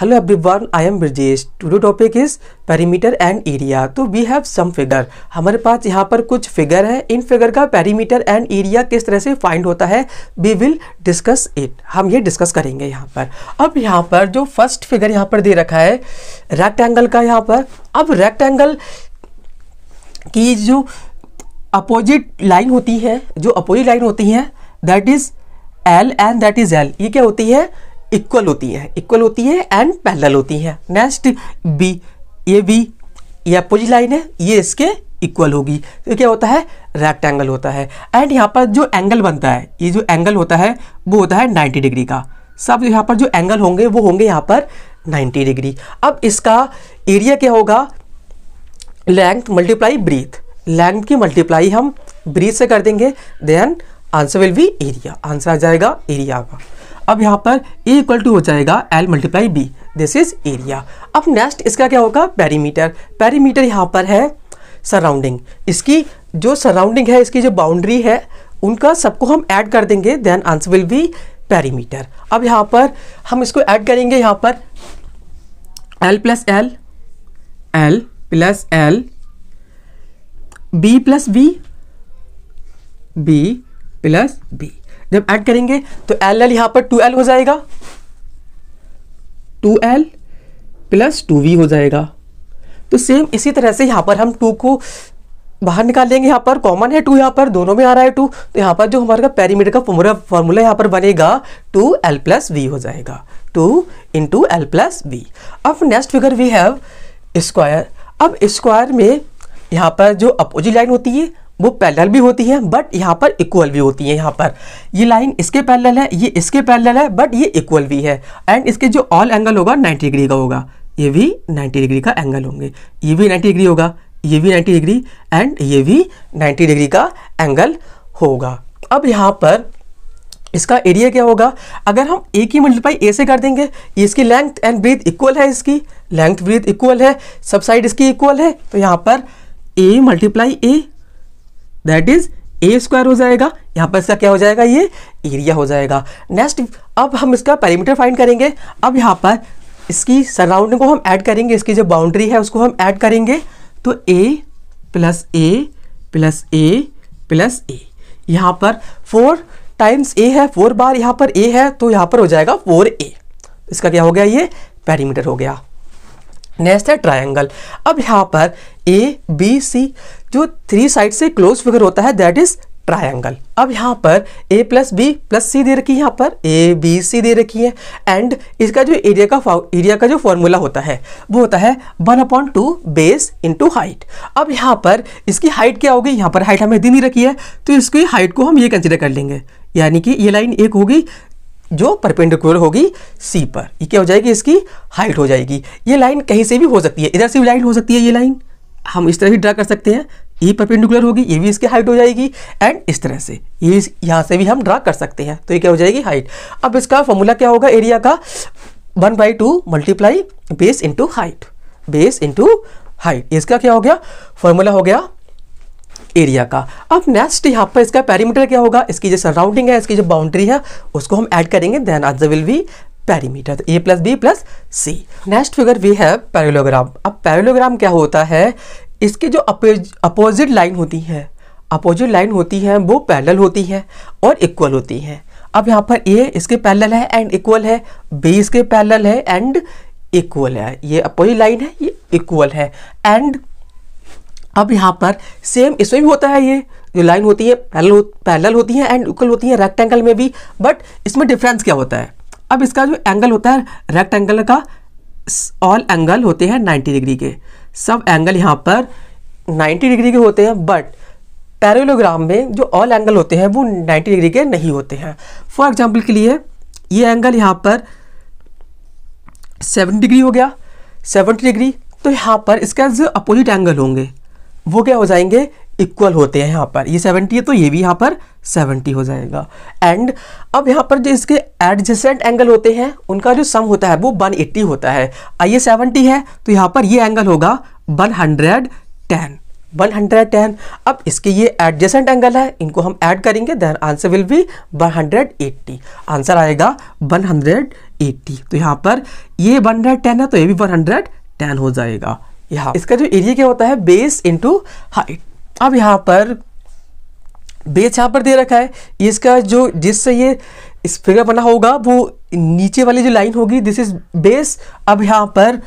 Hello everyone, I am Brajesh today topic is perimeter and area तो we have some figure हमारे पास यहाँ पर कुछ फिगर है इन फिगर का पेरीमीटर एंड एरिया किस तरह से फाइंड होता है वी विल डिस्कस इट हम ये डिस्कस करेंगे यहाँ पर अब यहाँ पर जो फर्स्ट फिगर यहाँ पर दे रखा है रेक्टेंगल का यहाँ पर अब रेक्टेंगल की जो अपोजिट लाइन होती है जो अपोजिट लाइन होती है that is L and that is L ये क्या होती है इक्वल होती है इक्वल होती है एंड पैरेलल होती है नेक्स्ट बी ये बी ये अपोजिट लाइन है ये इसके इक्वल होगी तो क्या होता है एंगल होता है एंड यहाँ पर जो एंगल बनता है ये जो एंगल होता है वो होता है 90 डिग्री का सब यहाँ पर जो एंगल होंगे वो होंगे यहाँ पर 90 डिग्री अब इसका एरिया क्या होगा लेंथ मल्टीप्लाई ब्रीथ लेंथ की मल्टीप्लाई हम ब्रीथ से कर देंगे then answer will be area answer आ जाएगा एरिया का अब यहाँ पर ए इक्वल टू हो जाएगा L multiply B this is area अब नेक्स्ट इसका क्या होगा पैरीमीटर पैरीमीटर यहाँ पर है सराउंडिंग इसकी जो सराउंडिंग है इसकी जो बाउंड्री है उनका सबको हम ऐड कर देंगे then answer will be perimeter अब यहाँ पर हम इसको ऐड करेंगे यहाँ पर L plus L L plus L B plus B B plus B जब ऐड करेंगे तो एल एल यहां पर टू एल हो जाएगा two L plus two B हो जाएगा तो सेम इसी तरह से यहां पर हम टू को बाहर निकालेंगे यहां पर कॉमन है टू यहां पर दोनों में आ रहा है टू तो यहां पर जो का पैरीमीटर का फॉर्मूला फॉर्मूला यहां पर बनेगा टू एल प्लस वी हो जाएगा two into L plus B अब next figure we have square अब स्क्वायर में यहां पर जो अपोजिट लाइन होती है वो पैरल भी होती है बट यहाँ पर इक्वल भी होती है यहाँ पर ये लाइन इसके पैरल है ये इसके पैरल है बट ये इक्वल भी है एंड इसके जो ऑल एंगल होगा 90 डिग्री का होगा ये भी 90 डिग्री का एंगल होंगे ये भी 90 डिग्री होगा ये भी 90 डिग्री एंड ये भी 90 डिग्री का एंगल होगा अब यहाँ पर इसका एरिया क्या होगा अगर हम ए की मल्टीप्लाई ए से कर देंगे इसकी लेंथ एंड ब्रीथ इक्वल है इसकी लेंथ ब्रीथ इक्वल है सब साइड इसकी इक्वल है तो यहाँ पर A multiply A that is A square हो जाएगा यहाँ पर इसका क्या हो जाएगा ये एरिया हो जाएगा नेक्स्ट अब हम इसका पैरीमीटर फाइंड करेंगे अब यहाँ पर इसकी सराउंडिंग को हम ऐड करेंगे इसकी जो बाउंड्री है उसको हम ऐड करेंगे तो A plus A plus A plus A यहाँ पर फोर टाइम्स ए है फोर बार यहाँ पर ए है तो यहाँ पर हो जाएगा फोर ए इसका क्या हो गया ये पैरीमीटर हो गया नेक्स्ट है ट्राइंगल अब यहाँ पर ए बी सी जो थ्री साइड से क्लोज फिगर होता है दैट इज ट्राइंगल अब यहाँ पर A plus B plus C दे रखी है यहाँ पर ए बी सी दे रखी है एंड इसका जो एरिया का एरिया का जो फॉर्मूला होता है वो होता है one upon two base into height अब यहाँ पर इसकी हाइट क्या होगी यहाँ पर हाइट हमें दी नहीं रखी है तो इसकी हाइट को हम ये कंसिडर कर लेंगे यानी कि ये लाइन एक होगी जो परपेंडिकुलर होगी सी पर ये क्या हो जाएगी इसकी हाइट हो जाएगी ये लाइन कहीं से भी हो सकती है इधर से भी लाइन हो सकती है ये लाइन हम इस तरह भी ड्रा कर सकते हैं ये e परपेंडिकुलर होगी ये भी इसकी हाइट हो जाएगी एंड इस तरह से ये यहाँ से भी हम ड्रा कर सकते हैं तो ये क्या हो जाएगी हाइट अब इसका फॉर्मूला क्या होगा एरिया का one by two multiply base into height base into height इसका क्या हो गया फॉर्मूला हो गया एरिया का अब नेक्स्ट यहाँ पर इसका पैरीमीटर क्या होगा इसकी जो सराउंडिंग है इसकी जो बाउंड्री है उसको हम ऐड करेंगे देन आज will be perimeter A plus B plus C next figure we have parallelogram अब पैरेलोग्राम क्या होता है इसके जो अपोजिट लाइन होती है अपोजिट लाइन होती है वो पैरल होती है और इक्वल होती है अब यहाँ पर ए इसके पैरल है एंड इक्वल है बी इसके पैरल है एंड इक्वल है ये अपोजिट लाइन है ये इक्वल है एंड अब यहाँ पर सेम इसमें भी होता है ये जो लाइन होती है पैरल हो, होती है एंड इक्वल होती है रेक्टेंगल में भी बट इसमें डिफरेंस क्या होता है अब इसका जो एंगल होता है रेक्टेंगल का ऑल एंगल होते हैं 90 डिग्री के सब एंगल यहाँ पर 90 डिग्री के होते हैं बट पैरोलोग्राम में जो ऑल एंगल होते हैं वो 90 डिग्री के नहीं होते हैं फॉर एग्जाम्पल के लिए ये एंगल यहाँ पर सेवन डिग्री हो गया 70 डिग्री तो यहाँ पर इसका जो अपोजिट एंगल होंगे वो क्या हो जाएंगे इक्वल होते हैं यहाँ पर ये सेवेंटी है तो ये भी यहाँ पर सेवेंटी हो जाएगा एंड अब यहाँ पर जो इसके एडजेसेंट एंगल होते हैं उनका जो सम होता है वो वन एट्टी होता है आइए सेवेंटी है तो यहाँ पर ये एंगल होगा one hundred ten one hundred ten अब इसके ये एडजेसेंट एंगल है इनको हम ऐड करेंगे then answer will be one hundred eighty answer आएगा वन हंड्रेड एट्टी तो यहाँ पर ये वन हंड्रेड टेन है तो ये भी वन हंड्रेड टेन हो जाएगा यहाँ इसका जो एरिया क्या होता है बेस इंटू हाइट अब यहाँ पर बेस यहाँ पर दे रखा है इसका जो जिससे ये इस फिगर बना होगा वो नीचे वाली जो लाइन होगी दिस इज बेस अब यहाँ पर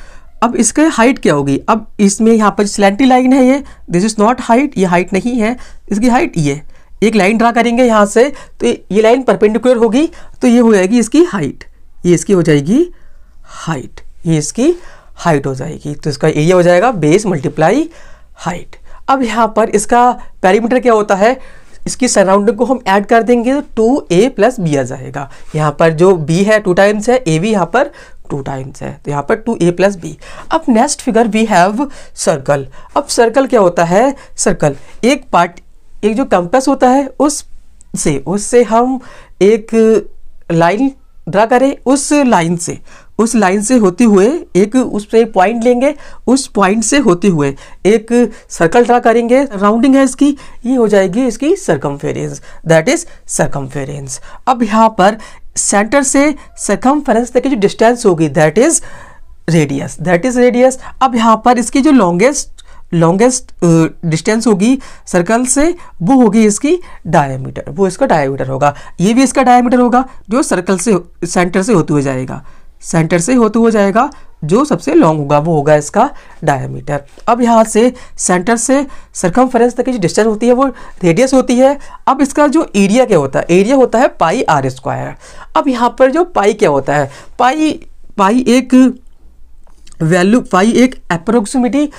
अब इसका हाइट क्या होगी अब इसमें यहाँ पर स्लैंटी लाइन है ये दिस इज नॉट हाइट ये हाइट नहीं है इसकी हाइट ये एक लाइन ड्रा करेंगे यहाँ से तो ये लाइन परपेंडिकुलर होगी तो ये हो जाएगी इसकी हाइट ये इसकी हो जाएगी हाइट ये इसकी हाइट हो जाएगी तो इसका एरिया हो जाएगा बेस मल्टीप्लाई हाइट अब यहाँ पर इसका पैरीमीटर क्या होता है इसकी सराउंडिंग को हम ऐड कर देंगे तो टू ए प्लस बी आ जाएगा यहाँ पर जो बी है टू टाइम्स है ए भी यहाँ पर टू टाइम्स है तो यहाँ पर टू ए प्लस बी अब next figure we have circle अब सर्कल क्या होता है सर्कल एक पार्ट एक जो कंपस होता है उस से उससे हम एक लाइन ड्रा करें उस लाइन से उस लाइन से होते हुए एक उस पर पॉइंट लेंगे उस पॉइंट से होते हुए एक सर्कल ड्रा करेंगे राउंडिंग है इसकी ये हो जाएगी इसकी फेरेंस दैट इज फेरेंस अब यहाँ पर सेंटर से फेरेंस तक की जो डिस्टेंस होगी that is radius that is radius अब यहाँ पर इसकी जो लॉन्गेस्ट लॉन्गेस्ट डिस्टेंस होगी सर्कल से वो होगी इसकी डायमीटर वो इसका डायमीटर होगा ये भी इसका डायमीटर होगा जो सर्कल से सेंटर से होते हुए जाएगा सेंटर से होते हुए जाएगा जो सबसे लॉन्ग होगा वो होगा इसका डायमीटर अब यहाँ से सेंटर से फ्रेंस तक की जो डिस्टेंस होती है वो रेडियस होती है अब इसका जो एरिया क्या होता है एरिया होता है पाई आर स्क्वायर अब यहाँ पर जो पाई क्या होता है पाई पाई एक वैल्यू पाई एक अप्रोक्सीमेटी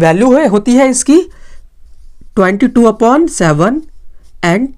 वैल्यू है होती है इसकी twenty two upon seven and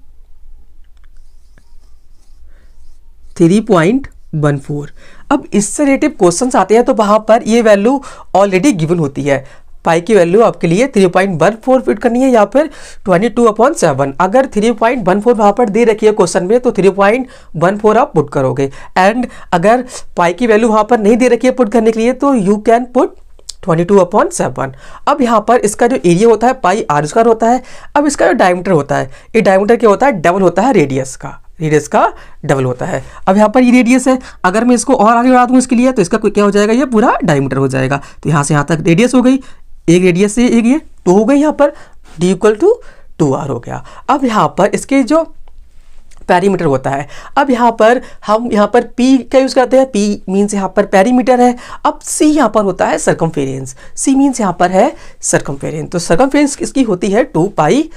three point one four अब इससे रिलेटिव क्वेश्चन आते हैं तो वहाँ पर ये वैल्यू ऑलरेडी गिवन होती है पाई की वैल्यू आपके लिए three point one four fit करनी है या फिर ट्वेंटी टू अपॉन सेवन अगर थ्री पॉइंट वन फोर वहाँ पर दे रखी है क्वेश्चन में तो थ्री पॉइंट वन फोर आप पुट करोगे एंड अगर पाई की वैल्यू वहाँ पर नहीं दे रखी है पुट करने के लिए तो you can put twenty two upon seven अब यहाँ पर इसका जो एरिया होता है पाई आर स्क्वायर होता है अब इसका जो डायमीटर होता है ये डायमीटर क्या होता है डबल होता है रेडियस का रेडियस का डबल होता है अब यहाँ पर ये रेडियस है अगर मैं इसको और आगे बढ़ा दूँ इसके लिए तो इसका क्या हो जाएगा ये पूरा डायमीटर हो जाएगा तो यहाँ से यहाँ तक रेडियस हो गई एक रेडियस से एक ये टू हो गई यहाँ पर D equal to two R हो गया अब यहाँ पर इसके जो पैरीमीटर होता है अब यहाँ पर हम यहाँ पर पी क्या यूज़ करते हैं पी मीन्स यहाँ पर पैरीमीटर है अब सी यहाँ पर होता है सरकमफेरेंस सी मीन्स यहाँ पर है सरकम तो सरकम इसकी होती है टू पाई